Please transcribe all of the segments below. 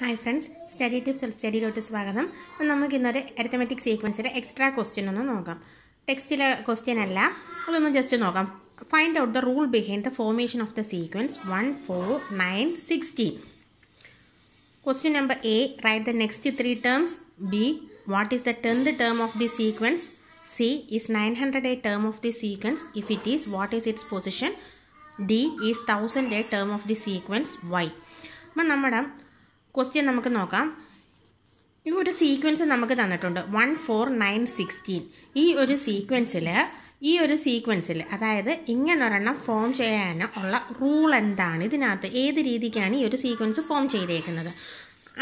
hi friends study tips dot സ്വാഗതം അപ്പം നമുക്ക് ഇന്നൊരു അരിത്തമെറ്റിക് സീക്വൻസിൻ്റെ എക്സ്ട്രാ ക്വസ്റ്റ്യൻ ഒന്ന് നോക്കാം ടെക്സ്റ്റിലെ ക്വസ്റ്റ്യൻ അല്ല അതൊന്ന് ജസ്റ്റ് നോക്കാം find out the rule behind the formation of the sequence one four nine sixteen question number A write the next three terms B what is the tenth term of the sequence C is nine hundred a term of the sequence if it is what is its position D is thousand a term of the sequence why അപ്പം നമ്മുടെ question നമുക്ക് നോക്കാം ഈ ഒരു sequence നമുക്ക് തന്നിട്ടുണ്ട് one four nine sixteen ഈ ഒരു സീക്വൻസിൽ ഈ ഒരു സീക്വൻസിൽ അതായത് ഒരെണ്ണം ഫോം ചെയ്യാനോ ഉള്ള റൂൾ എന്താണ് ഇതിനകത്ത് ഏത് രീതിക്കാണ് ഈ ഒരു സീക്വൻസ് ഫോം ചെയ്തേക്കുന്നത്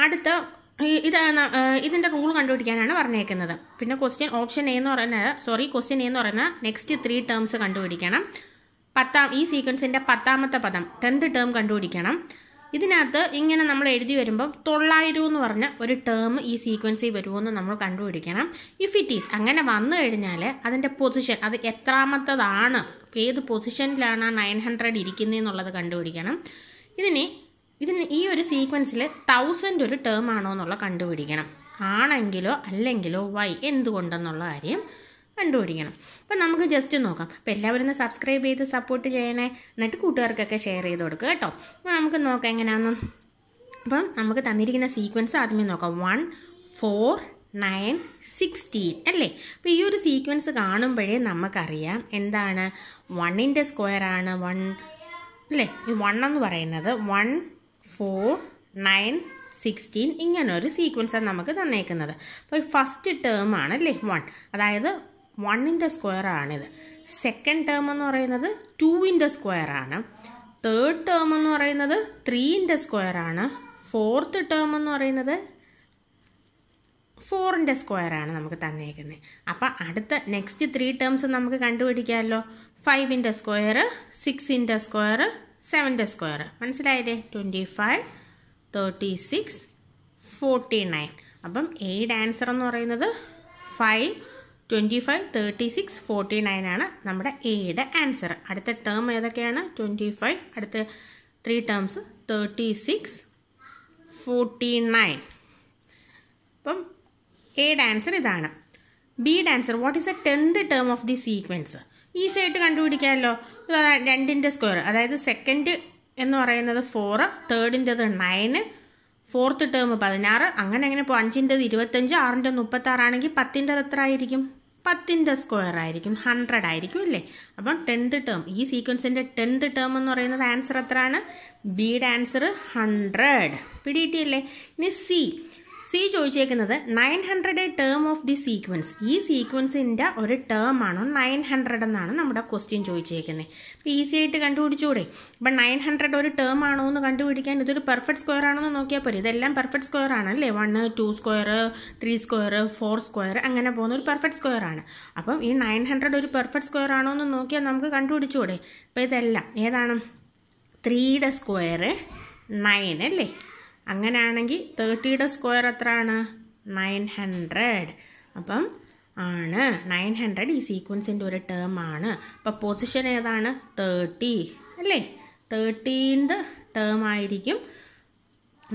അടുത്ത ഇത് ഇതിൻ്റെ റൂൾ കണ്ടുപിടിക്കാനാണ് പറഞ്ഞേക്കുന്നത് പിന്നെ ക്വസ്റ്റ്യൻ ഓപ്ഷൻ എ എന്ന് പറയുന്നത് സോറി ക്വസ്റ്റ്യൻ എ എന്ന് പറയുന്ന നെക്സ്റ്റ് ത്രീ ടേംസ് കണ്ടുപിടിക്കണം പത്താം ഈ സീക്വൻസിൻ്റെ പത്താമത്തെ പദം ടെൻത്ത് ടേം കണ്ടുപിടിക്കണം ഇതിനകത്ത് ഇങ്ങനെ നമ്മൾ എഴുതി വരുമ്പം തൊള്ളായിരം എന്ന് പറഞ്ഞ ഒരു ടേം ഈ സീക്വൻസിൽ വരുമെന്ന് നമ്മൾ കണ്ടുപിടിക്കണം ഇഫ് ഇറ്റ് ഈസ് അങ്ങനെ വന്നു കഴിഞ്ഞാൽ അതിൻ്റെ പൊസിഷൻ അത് എത്രാമത്തതാണ് ഏത് പൊസിഷനിലാണ് ആ നയൻ ഹൺഡ്രഡ് ഇരിക്കുന്നത് എന്നുള്ളത് കണ്ടുപിടിക്കണം ഇതിന് ഇതിന് ഈ ഒരു സീക്വൻസിൽ തൗസൻഡ് ഒരു ടേം ആണോ എന്നുള്ളത് കണ്ടുപിടിക്കണം ആണെങ്കിലോ അല്ലെങ്കിലോ വൈ എന്തുകൊണ്ടെന്നുള്ള കാര്യം കണ്ടുപിടിക്കണം അപ്പം നമുക്ക് ജസ്റ്റ് നോക്കാം അപ്പോൾ എല്ലാവരും ഒന്ന് സബ്സ്ക്രൈബ് ചെയ്ത് സപ്പോർട്ട് ചെയ്യണേ എന്നിട്ട് കൂട്ടുകാർക്കൊക്കെ ഷെയർ ചെയ്ത് കൊടുക്കുക കേട്ടോ നമുക്ക് നോക്കാം എങ്ങനെയാണെന്ന് അപ്പം നമുക്ക് തന്നിരിക്കുന്ന സീക്വൻസ് ആദ്യമേ നോക്കാം വൺ ഫോർ നയൻ സിക്സ്റ്റീൻ അല്ലേ അപ്പോൾ ഈ ഒരു സീക്വൻസ് കാണുമ്പോഴേ നമുക്കറിയാം എന്താണ് വണ്ണിൻ്റെ സ്ക്വയറാണ് വൺ അല്ലേ ഈ വൺ എന്ന് പറയുന്നത് വൺ ഫോർ നയൻ സിക്സ്റ്റീൻ ഇങ്ങനെ ഒരു സീക്വൻസാണ് നമുക്ക് തന്നേക്കുന്നത് അപ്പോൾ ഫസ്റ്റ് ടേം ആണ് അല്ലേ വൺ അതായത് വണ്ണിൻ്റെ ആണിത് സെക്കൻഡ് ടേം എന്ന് പറയുന്നത് സ്ക്വയർ ആണ് തേർഡ് ടേം എന്ന് പറയുന്നത് ത്രീൻ്റെ ആണ് ഫോർത്ത് ടേം എന്ന് പറയുന്നത് ഫോറിൻ്റെ ആണ് നമുക്ക് തന്നേക്കുന്നത് അപ്പോൾ അടുത്ത നെക്സ്റ്റ് ത്രീ ടേംസ് നമുക്ക് കണ്ടുപിടിക്കാമല്ലോ ഫൈവിൻ്റെ സ്ക്വയർ സിക്സിൻ്റെ സ്ക്വയർ സെവൻ്റെ സ്ക്വയർ മനസ്സിലായില്ലേ twenty five thirty six forty nine അപ്പം എയ്ഡ് ആൻസർ എന്ന് പറയുന്നത് five twenty five thirty six forty nine ആണ് നമ്മുടെ എയുടെ ആൻസർ അടുത്ത ടേം ഏതൊക്കെയാണ് ട്വൻറ്റി ഫൈവ് അടുത്ത three terms thirty six forty nine അപ്പം എയുടെ ആൻസർ ഇതാണ് ബിയുടെ answer what is a tenth term of the sequence easy ആയിട്ട് കണ്ടുപിടിക്കാമല്ലോ രണ്ടിൻ്റെ സ്ക്വയർ അതായത് സെക്കൻഡ് എന്ന് പറയുന്നത് ഫോറ് തേർഡിൻ്റെത് നയന് ഫോർത്ത് ടേം പതിനാറ് അങ്ങനെ അങ്ങനെ ഇപ്പോൾ അഞ്ചിൻ്റെത് ഇരുപത്തഞ്ച് ആറിൻ്റെ മുപ്പത്താറാണെങ്കിൽ പത്തിൻ്റെത് എത്ര ആയിരിക്കും പത്തിൻ്റെ സ്ക്വയർ ആയിരിക്കും ഹൺഡ്രഡ് ആയിരിക്കും അല്ലേ അപ്പം ടെൻത്ത് ടേം ഈ സീക്വൻസിൻ്റെ ടെൻത്ത് ടേം എന്ന് പറയുന്നത് ആൻസർ എത്രയാണ് ബിയുടെ ആൻസർ ഹൺഡ്രഡ് പിടിയിട്ടില്ലേ ഇനി സി സി ചോദിച്ചേക്കുന്നത് nine hundred term of the sequence ഈ സീക്വൻസിൻ്റെ ഒരു ടേം ആണോ നയൻ ഹൺഡ്രഡ് എന്നാണ് നമ്മുടെ ക്വസ്റ്റ്യൻ ചോദിച്ചേക്കുന്നത് ഇപ്പം ഈസി ആയിട്ട് കണ്ടുപിടിച്ചുകൂടെ ഇപ്പം നയൻ ഹൺഡ്രഡ് ഒരു ടേം ആണോ എന്ന് കണ്ടുപിടിക്കാൻ ഇതൊരു പെർഫെക്റ്റ് സ്ക്വയർ ആണോ എന്ന് നോക്കിയാൽ പോരെ ഇതെല്ലാം പെർഫെക്റ്റ് സ്ക്വയർ ആണ് അല്ലേ one two square three square four square അങ്ങനെ പോകുന്ന ഒരു പെർഫെക്റ്റ് സ്ക്വയർ ആണ് അപ്പം ഈ നയൻ ഹൺഡ്രഡ് ഒരു പെർഫെക്റ്റ് സ്ക്വയർ ആണോ എന്ന് നോക്കിയാൽ നമുക്ക് കണ്ടുപിടിച്ചുകൂടെ അപ്പോൾ ഇതെല്ലാം ഏതാണ് ത്രീയുടെ സ്ക്വയർ നയൻ അല്ലേ അങ്ങനെയാണെങ്കിൽ തേർട്ടിയുടെ സ്ക്വയർ എത്രയാണ് നയൻ ഹൺഡ്രഡ് അപ്പം ആണ് നയൻ ഹൺഡ്രഡ് ഈ സീക്വൻസിൻ്റെ ഒരു ടേം ആണ് അപ്പോൾ പൊസിഷൻ ഏതാണ് തേർട്ടി അല്ലേ തേർട്ടീൻത് ടേം ആയിരിക്കും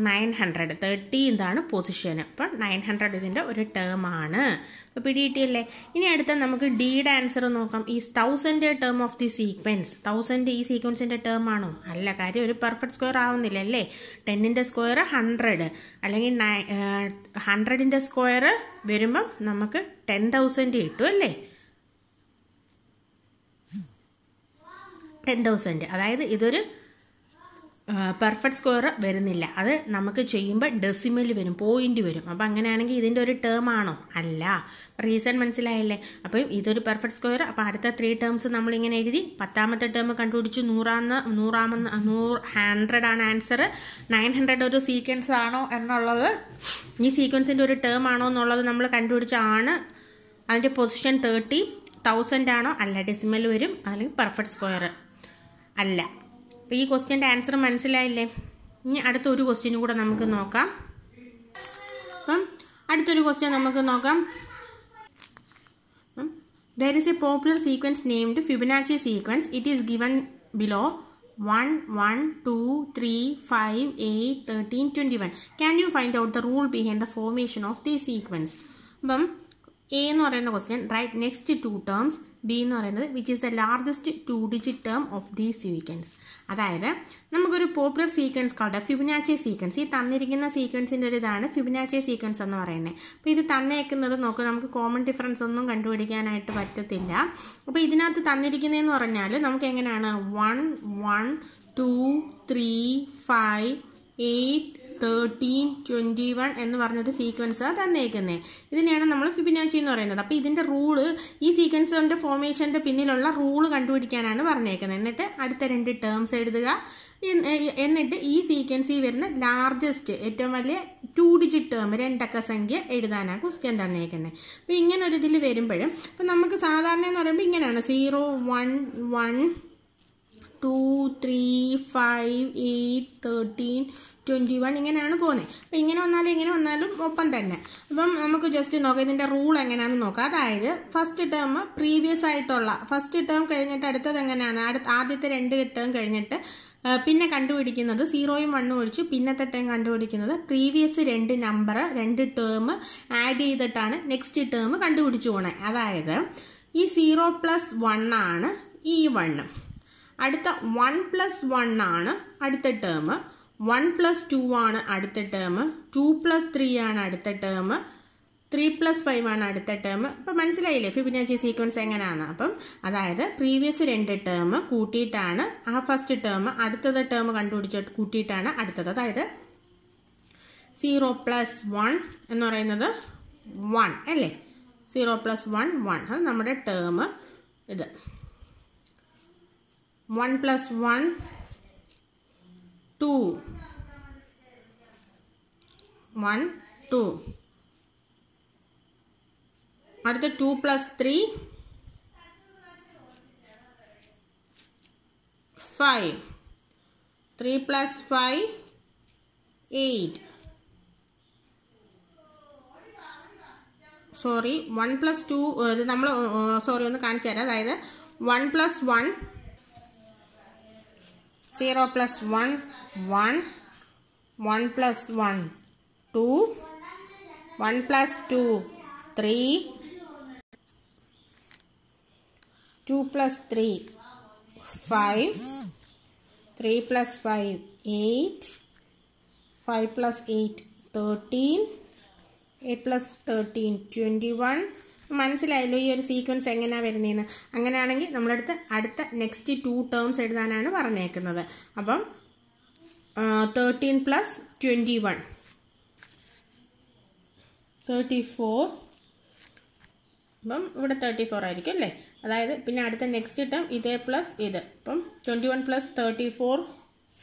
നയൻ ഹൺഡ്രഡ് തേർട്ടീൻതാണ് പൊസിഷൻ അപ്പോൾ നയൻ ഹൺഡ്രഡ് ഇതിൻ്റെ ഒരു ടേം ആണ് അപ്പോൾ പിടിയിട്ടിയല്ലേ ഇനി അടുത്ത നമുക്ക് ഡിയുടെ ആൻസർ നോക്കാം ഈ thousand term of the sequence thousand ഈ സീക്വൻസിൻ്റെ ടേം ആണോ അല്ല കാര്യം ഒരു പെർഫെക്റ്റ് സ്ക്വയർ ആവുന്നില്ല അല്ലേ ടെന്നിൻ്റെ സ്ക്വയർ ഹൺഡ്രഡ് അല്ലെങ്കിൽ നയ ഹൺഡ്രഡിൻ്റെ സ്ക്വയർ വരുമ്പം നമുക്ക് ടെൻ തൗസൻഡ് കിട്ടും അല്ലേ ടെൻ തൗസൻഡ് അതായത് ഇതൊരു പെർഫെക്റ്റ് സ്ക്വയർ വരുന്നില്ല അത് നമുക്ക് ചെയ്യുമ്പോൾ ഡെസിമൽ വരും പോയിന്റ് വരും അപ്പം അങ്ങനെയാണെങ്കിൽ ഇതിൻ്റെ ഒരു ടേം ആണോ അല്ല റീസൺ മനസ്സിലായല്ലേ അപ്പം ഇതൊരു പെർഫെക്റ്റ് സ്ക്വയർ അപ്പം അടുത്ത ത്രീ ടേംസ് നമ്മളിങ്ങനെ എഴുതി പത്താമത്തെ ടേം കണ്ടുപിടിച്ച് നൂറാന്ന് നൂറാമെന്ന് നൂറ് ഹൺഡ്രഡ് ആണ് ആൻസർ നയൻ ഹൺഡ്രഡ് ഒരു സീക്വൻസ് ആണോ എന്നുള്ളത് ഈ സീക്വൻസിൻ്റെ ഒരു ടേം ആണോ എന്നുള്ളത് നമ്മൾ കണ്ടുപിടിച്ചാണ് അതിൻ്റെ പൊസിഷൻ തേർട്ടി തൗസൻഡ് ആണോ അല്ല ഡെസിമൽ വരും അല്ലെങ്കിൽ പെർഫെക്റ്റ് സ്ക്വയർ അല്ല അപ്പം ഈ ക്വസ്റ്റ്യൻ്റെ ആൻസർ മനസ്സിലായില്ലേ ഇനി അടുത്തൊരു ക്വസ്റ്റ്യൻ കൂടെ നമുക്ക് നോക്കാം അപ്പം അടുത്തൊരു ക്വസ്റ്റ്യൻ നമുക്ക് നോക്കാം there is a popular sequence named Fibonacci sequence it is given below one one two three five eight thirteen twenty one can you find out the rule behind the formation of the sequence അപ്പം A എന്ന് പറയുന്ന question right next two terms B എന്ന് പറയുന്നത് which is the largest two digit term of these sequence അതായത് നമുക്കൊരു popular sequence called Fibonacci sequence ഈ തന്നിരിക്കുന്ന സീക്വൻസിൻ്റെ ഒരു ഇതാണ് ഫിബിനാച്ചെ സീക്വൻസ് എന്ന് പറയുന്നത് അപ്പോൾ ഇത് തന്നേക്കുന്നത് നോക്കുക നമുക്ക് കോമൺ ഡിഫറൻസ് ഒന്നും കണ്ടുപിടിക്കാനായിട്ട് പറ്റത്തില്ല അപ്പോൾ ഇതിനകത്ത് തന്നിരിക്കുന്നതെന്ന് പറഞ്ഞാൽ നമുക്ക് എങ്ങനെയാണ് one one two three five eight thirteen twenty one എന്ന് പറഞ്ഞൊരു ആണ് തന്നേക്കുന്നത് ഇതിനെയാണ് നമ്മൾ ഫിബിനാച്ചി എന്ന് പറയുന്നത് അപ്പോൾ ഇതിൻ്റെ റൂള് ഈ സീക്വൻസിൻ്റെ ഫോർമേഷൻ്റെ പിന്നിലുള്ള റൂള് കണ്ടുപിടിക്കാനാണ് പറഞ്ഞേക്കുന്നത് എന്നിട്ട് അടുത്ത രണ്ട് ടേംസ് എഴുതുക എന്നിട്ട് ഈ സീക്വൻസിൽ വരുന്ന ലാർജസ്റ്റ് ഏറ്റവും വലിയ ടു ഡിജിറ്റ് ടേം രണ്ടക്ക സംഖ്യ എഴുതാനാണ് ക്വസ്റ്റ്യൻ തന്നേക്കുന്നത് അപ്പോൾ ഇങ്ങനെ ഒരു ഇതിൽ വരുമ്പോഴും അപ്പോൾ നമുക്ക് സാധാരണ എന്ന് പറയുമ്പോൾ ഇങ്ങനെയാണ് zero one one two three five eight thirteen twenty one ഇങ്ങനെയാണ് പോകുന്നത് അപ്പോൾ ഇങ്ങനെ വന്നാലും ഇങ്ങനെ വന്നാലും ഒപ്പം തന്നെ അപ്പം നമുക്ക് ജസ്റ്റ് നോക്കാം ഇതിൻ്റെ റൂൾ എങ്ങനെയാണെന്ന് നോക്കാം അതായത് ഫസ്റ്റ് ടേം പ്രീവിയസ് ആയിട്ടുള്ള ഫസ്റ്റ് ടേം കഴിഞ്ഞിട്ട് അടുത്തത് എങ്ങനെയാണ് അടുത്ത ആദ്യത്തെ രണ്ട് ടേം കഴിഞ്ഞിട്ട് പിന്നെ കണ്ടുപിടിക്കുന്നത് സീറോയും വണ്ണും ഒഴിച്ചു പിന്നത്തെ ടേം കണ്ടുപിടിക്കുന്നത് പ്രീവിയസ് രണ്ട് നമ്പർ രണ്ട് ടേം ആഡ് ചെയ്തിട്ടാണ് നെക്സ്റ്റ് ടേം കണ്ടുപിടിച്ചു പോണേ അതായത് ഈ സീറോ പ്ലസ് വണ്ണാണ് ഈ വണ്ണ് അടുത്ത വൺ പ്ലസ് വണ്ണാണ് അടുത്ത ടേം വൺ പ്ലസ് ടു ആണ് അടുത്ത ടേം ടു പ്ലസ് ത്രീ ആണ് അടുത്ത ടേം ത്രീ പ്ലസ് ഫൈവ് ആണ് അടുത്ത ടേം ഇപ്പം മനസ്സിലായില്ലേ ഫിബിനാച്ചി സീക്വൻസ് എങ്ങനെയാണ് അപ്പം അതായത് പ്രീവിയസ് രണ്ട് ടേം കൂട്ടിയിട്ടാണ് ആ ഫസ്റ്റ് ടേം അടുത്തത് ടേം കണ്ടുപിടിച്ച് കൂട്ടിയിട്ടാണ് അടുത്തത് അതായത് സീറോ പ്ലസ് വൺ എന്ന് പറയുന്നത് വൺ അല്ലേ സീറോ പ്ലസ് വൺ വൺ അത് നമ്മുടെ ടേം ഇത് one plus one two one two അടുത്ത two plus three five three plus five eight sorry one plus two ഇത് നമ്മൾ സോറി ഒന്ന് കാണിച്ചു തരാം അതായത് one plus one zero plus one one one plus one 2 plus two three 3 plus three five 5 plus five eight 8 plus eight thirteen 13 plus thirteen twenty 21 മനസ്സിലായല്ലോ ഈ ഒരു sequence എങ്ങനെയാണ് വരുന്നതെന്ന് അങ്ങനെയാണെങ്കിൽ നമ്മളടുത്ത് അടുത്ത നെക്സ്റ്റ് ടു ടേംസ് എഴുതാനാണ് പറഞ്ഞേക്കുന്നത് അപ്പം thirteen plus twenty one thirty four അപ്പം ഇവിടെ തേർട്ടി ഫോർ ആയിരിക്കും അല്ലേ അതായത് പിന്നെ അടുത്ത നെക്സ്റ്റ് ടേം ഇതേ പ്ലസ് ഇത് അപ്പം twenty one plus thirty four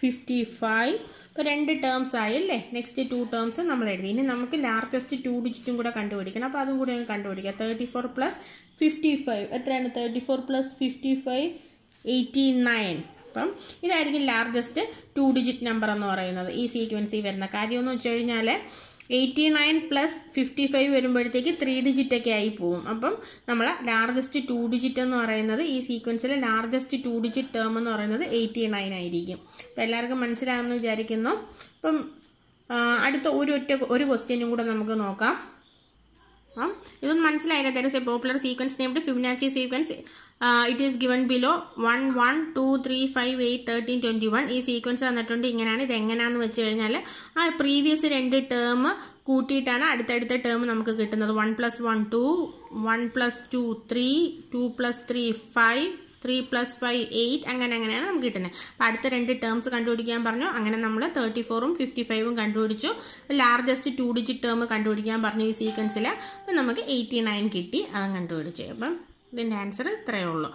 fifty five ഇപ്പോൾ രണ്ട് ടേംസ് ആയി അല്ലേ നെക്സ്റ്റ് ടു ടേംസ് നമ്മൾ എഴുതി ഇനി നമുക്ക് ലാർജസ്റ്റ് ടു ഡിജിറ്റും കൂടെ കണ്ടുപിടിക്കണം അപ്പോൾ അതും കൂടെ ഞങ്ങൾ കണ്ടുപിടിക്കാം thirty four plus fifty five എത്രയാണ് thirty four plus fifty five eighty nine അപ്പം ഇതായിരിക്കും ലാർജസ്റ്റ് ടു ഡിജിറ്റ് നമ്പർ എന്ന് പറയുന്നത് ഈ സീക്വൻസിൽ വരുന്ന കാര്യമെന്ന് വെച്ച് കഴിഞ്ഞാൽ eighty nine plus fifty five വരുമ്പോഴത്തേക്ക് ത്രീ ഡിജിറ്റൊക്കെ ആയി പോവും അപ്പം നമ്മൾ ലാർജസ്റ്റ് ടു ഡിജിറ്റ് എന്ന് പറയുന്നത് ഈ സീക്വൻസിലെ ലാർജസ്റ്റ് ടു ഡിജിറ്റ് ടേം എന്ന് പറയുന്നത് എയ്റ്റി നയൻ ആയിരിക്കും അപ്പോൾ എല്ലാവർക്കും മനസ്സിലാകുമെന്ന് വിചാരിക്കുന്നു അപ്പം അടുത്ത ഒരു ഒറ്റ ഒരു ക്വസ്റ്റ്യനും കൂടെ നമുക്ക് നോക്കാം അപ്പം ഇതൊന്ന് മനസ്സിലായില്ല there is a popular sequence named Fibonacci sequence it is given below one one two three five eight thirteen twenty one ഈ സീക്വൻസ് തന്നിട്ടുണ്ട് ഇങ്ങനെയാണ് ഇത് എങ്ങനെയാണെന്ന് വെച്ച് കഴിഞ്ഞാൽ ആ പ്രീവിയസ് രണ്ട് ടേം കൂട്ടിയിട്ടാണ് അടുത്തടുത്ത ടേം നമുക്ക് കിട്ടുന്നത് one plus one two one plus two three two plus three five three plus five eight അങ്ങനെ അങ്ങനെയാണ് നമുക്ക് കിട്ടുന്നത് അപ്പോൾ അടുത്ത രണ്ട് ടേംസ് കണ്ടുപിടിക്കാൻ പറഞ്ഞു അങ്ങനെ നമ്മൾ തേർട്ടി ഫോറും ഫിഫ്റ്റി ഫൈവും കണ്ടുപിടിച്ചു ലാർജസ്റ്റ് ടു ഡിജിറ്റ് ടേം കണ്ടുപിടിക്കാൻ പറഞ്ഞു ഈ സീക്വൻസിൽ അപ്പം നമുക്ക് എയ്റ്റി നയൻ കിട്ടി അത് കണ്ടുപിടിച്ചു അപ്പം ഇതിൻ്റെ ആൻസർ ഇത്രയേ ഉള്ളൂ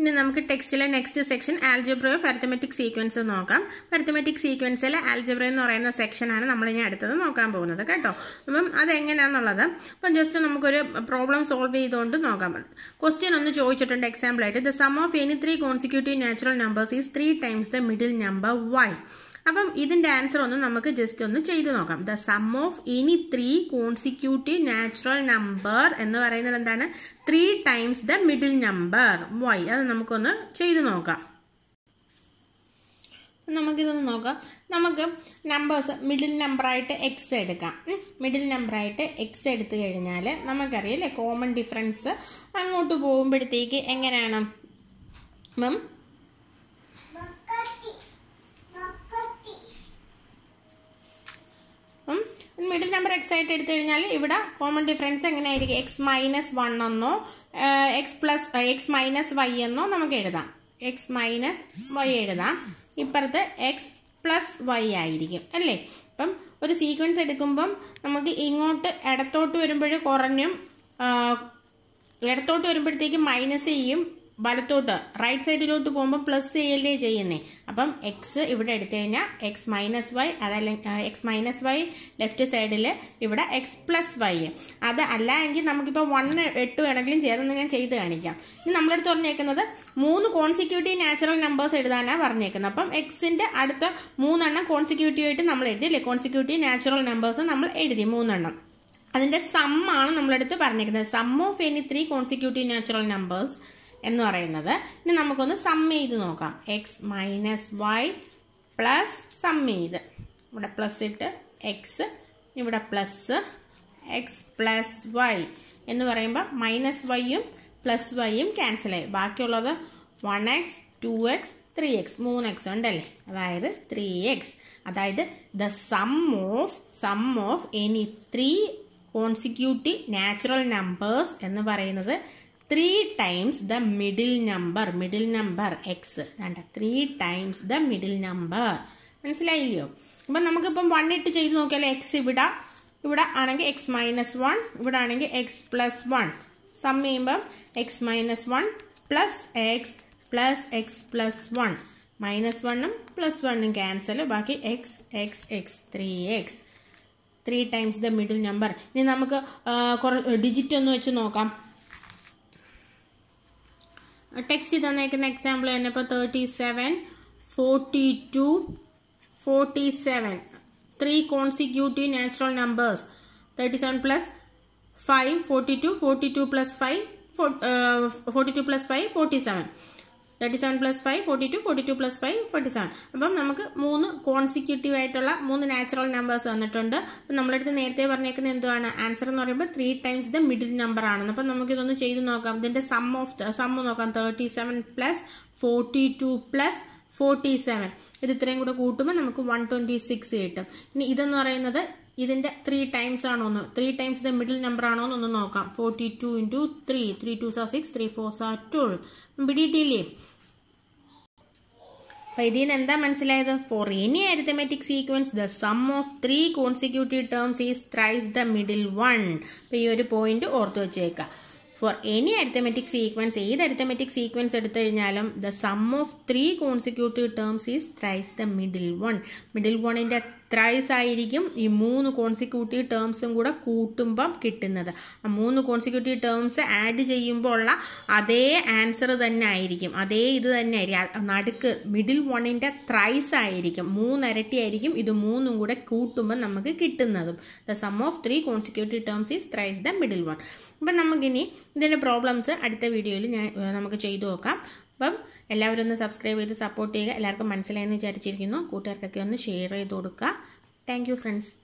ഇനി നമുക്ക് ടെക്സ്റ്റിലെ next section algebra of arithmetic sequence നോക്കാം അരിത്തമെറ്റിക് സീക്വൻസിലെ ആൽജബ്രോ എന്ന് പറയുന്ന സെക്ഷനാണ് നമ്മളിനി അടുത്തത് നോക്കാൻ പോകുന്നത് കേട്ടോ അപ്പം അതെങ്ങനെയാണെന്നുള്ളത് അപ്പം ജസ്റ്റ് നമുക്കൊരു പ്രോബ്ലം സോൾവ് ചെയ്തുകൊണ്ട് നോക്കാം ക്വസ്റ്റ്യൻ ഒന്ന് ചോദിച്ചിട്ടുണ്ട് എക്സാമ്പിളായിട്ട് the sum of any three consecutive natural numbers is three times the middle number why അപ്പം ഇതിൻ്റെ ആൻസർ ഒന്ന് നമുക്ക് ജസ്റ്റ് ഒന്ന് ചെയ്തു നോക്കാം the sum of any three consecutive natural number എന്ന് പറയുന്നത് എന്താണ് three times the middle number why അത് നമുക്കൊന്ന് ചെയ്തു നോക്കാം നമുക്കിതൊന്ന് നോക്കാം നമുക്ക് നമ്പേഴ്സ് മിഡിൽ നമ്പറായിട്ട് എക്സ് എടുക്കാം മിഡിൽ നമ്പറായിട്ട് എക്സ് എടുത്തു കഴിഞ്ഞാൽ നമുക്കറിയാം അല്ലേ കോമൺ ഡിഫറൻസ് അങ്ങോട്ട് പോകുമ്പോഴത്തേക്ക് എങ്ങനെയാണ് അപ്പം മിഡിൽ നമ്പർ എക്സ് ആയിട്ട് എടുത്തു കഴിഞ്ഞാൽ ഇവിടെ കോമൺ ഡിഫറൻസ് എങ്ങനെയായിരിക്കും എക്സ് മൈനസ് വൺ എന്നോ x plus x minus y എന്നോ നമുക്ക് എഴുതാം എക്സ് മൈനസ് വൈ എഴുതാം ഇപ്പുറത്ത് എക്സ് പ്ലസ് വൈ ആയിരിക്കും അല്ലേ അപ്പം ഒരു സീക്വൻസ് എടുക്കുമ്പം നമുക്ക് ഇങ്ങോട്ട് ഇടത്തോട്ട് വരുമ്പോൾ കുറഞ്ഞും ഇടത്തോട്ട് വരുമ്പോഴത്തേക്ക് മൈനസ് ചെയ്യും വലത്തോട്ട് റൈറ്റ് സൈഡിലോട്ട് പോകുമ്പോൾ പ്ലസ് ചെയ്യല്ലേ ചെയ്യുന്നേ അപ്പം എക്സ് ഇവിടെ എടുത്തു കഴിഞ്ഞാൽ എക്സ് മൈനസ് വൈ അതല്ലെങ്കിൽ എക്സ് മൈനസ് വൈ ലെഫ്റ്റ് സൈഡിൽ ഇവിടെ എക്സ് പ്ലസ് വൈ അത് അല്ല എങ്കിൽ നമുക്കിപ്പോൾ വൺ എട്ട് വേണമെങ്കിലും ചെയ്തെന്ന് ഞാൻ ചെയ്ത് കാണിക്കാം ഇനി നമ്മുടെ പറഞ്ഞേക്കുന്നത് മൂന്ന് കോൺസിക്യൂട്ടീവ് നാച്ചുറൽ നമ്പേഴ്സ് എഴുതാനാണ് പറഞ്ഞേക്കുന്നത് അപ്പം എക്സിൻ്റെ അടുത്ത മൂന്നെണ്ണം കോൺസിക്യൂട്ടീവ് ആയിട്ട് നമ്മൾ എഴുതി അല്ലേ കോൺസിക്യൂട്ടീവ് നാച്ചുറൽ നമ്പേഴ്സ് നമ്മൾ എഴുതി മൂന്നെണ്ണം അതിൻ്റെ സമ്മാണ് നമ്മളെടുത്ത് പറഞ്ഞിരിക്കുന്നത് sum of any three consecutive natural numbers എന്ന് പറയുന്നത് ഇനി നമുക്കൊന്ന് സം ചെയ്ത് നോക്കാം x minus y plus sum ചെയ്ത് ഇവിടെ പ്ലസ് ഇട്ട് എക്സ് ഇവിടെ പ്ലസ് എക്സ് പ്ലസ് വൈ എന്ന് പറയുമ്പോൾ മൈനസ് വൈയും പ്ലസ് വൈയും ക്യാൻസൽ ആയി ബാക്കിയുള്ളത് one x two x three x മൂന്ന് എക്സ് ഉണ്ടല്ലേ അതായത് ത്രീ എക്സ് അതായത് the sum of sum of any three consecutive natural numbers എന്ന് പറയുന്നത് three times the middle number middle number x വേണ്ട three times the middle number മനസ്സിലായില്ലയോ അപ്പം നമുക്കിപ്പം വൺ ഇട്ട് ചെയ്ത് നോക്കിയാൽ എക്സ് ഇവിടെ ഇവിടെ ആണെങ്കിൽ എക്സ് മൈനസ് വൺ ഇവിടെ ആണെങ്കിൽ എക്സ് പ്ലസ് വൺ സം ചെയ്യുമ്പം x minus one plus x plus x plus one minus വണ്ണും പ്ലസ് വണ്ണും ക്യാൻസൽ ബാക്കി x x x three x three times the middle number ഇനി നമുക്ക് കുറ ഡിജിറ്റ് ഒന്ന് വെച്ച് നോക്കാം ടെക്സ്റ്റ് തന്നേക്കുന്ന എക്സാമ്പിൾ തന്നെ ഇപ്പോൾ thirty seven forty two forty seven three consecutive natural numbers thirty seven plus five forty two forty two plus five forty two plus five forty seven thirty seven plus five forty two forty two plus five forty seven അപ്പം നമുക്ക് മൂന്ന് consecutive ആയിട്ടുള്ള മൂന്ന് natural numbers വന്നിട്ടുണ്ട് അപ്പം നമ്മളടുത്ത് നേരത്തെ പറഞ്ഞേക്കുന്ന എന്തുവാണ് ആൻസർ എന്ന് പറയുമ്പോൾ three times the middle number ആണെന്ന് അപ്പം നമുക്കിതൊന്ന് ചെയ്ത് നോക്കാം ഇതിൻ്റെ സം ഓഫ് സം നോക്കാം thirty seven plus forty two plus forty seven ഇത് ഇത്രയും കൂടെ കൂട്ടുമ്പോൾ നമുക്ക് വൺ ട്വൻറ്റി സിക്സ് കിട്ടും ഇനി ഇതെന്ന് പറയുന്നത് ഇതിൻ്റെ ത്രീ ടൈംസ് ആണോ ഒന്ന് three times the middle number ആണോ എന്നൊന്ന് നോക്കാം forty two into three three two sir six three four sir twelve പിടിയിട്ടില്ലേ അപ്പോൾ ഇതിൽ നിന്ന് എന്താ മനസ്സിലായത് for any arithmetic sequence the sum of three consecutive terms is thrice the middle one അപ്പം ഈ ഒരു പോയിന്റ് ഓർത്ത് വെച്ചേക്കുക ഫോർ എനി അരിത്തമെറ്റിക് സീക്വൻസ് ഏത് അരിത്തമെറ്റിക് സീക്വൻസ് എടുത്തു കഴിഞ്ഞാലും the sum of three consecutive terms is thrice the middle one middle വണ്ണിൻ്റെ thrice ആയിരിക്കും ഈ മൂന്ന് കോൺസിക്യൂട്ടീവ് ടേംസും കൂടെ കൂട്ടുമ്പം കിട്ടുന്നത് ആ മൂന്ന് കോൺസിക്യൂട്ടീവ് ടേംസ് ആഡ് ചെയ്യുമ്പോൾ ഉള്ള അതേ ആൻസർ തന്നെ ആയിരിക്കും അതേ ഇത് തന്നെ ആയിരിക്കും നടുക്ക് മിഡിൽ വണ്ണിൻ്റെ ത്രൈസ് ആയിരിക്കും മൂന്നരട്ടി ആയിരിക്കും ഇത് മൂന്നും കൂടെ കൂട്ടുമ്പം നമുക്ക് കിട്ടുന്നതും the sum of three consecutive terms is thrice the middle one അപ്പം നമുക്കിനി ഇതിൻ്റെ പ്രോബ്ലംസ് അടുത്ത വീഡിയോയിൽ ഞാൻ നമുക്ക് ചെയ്തു നോക്കാം അപ്പം എല്ലാവരും ഒന്ന് സബ്സ്ക്രൈബ് ചെയ്ത് സപ്പോർട്ട് ചെയ്യുക എല്ലാവർക്കും മനസ്സിലായെന്ന് വിചാരിച്ചിരിക്കുന്നു കൂട്ടുകാർക്കൊക്കെ ഒന്ന് ഷെയർ ചെയ്ത് കൊടുക്കുക താങ്ക് ഫ്രണ്ട്സ്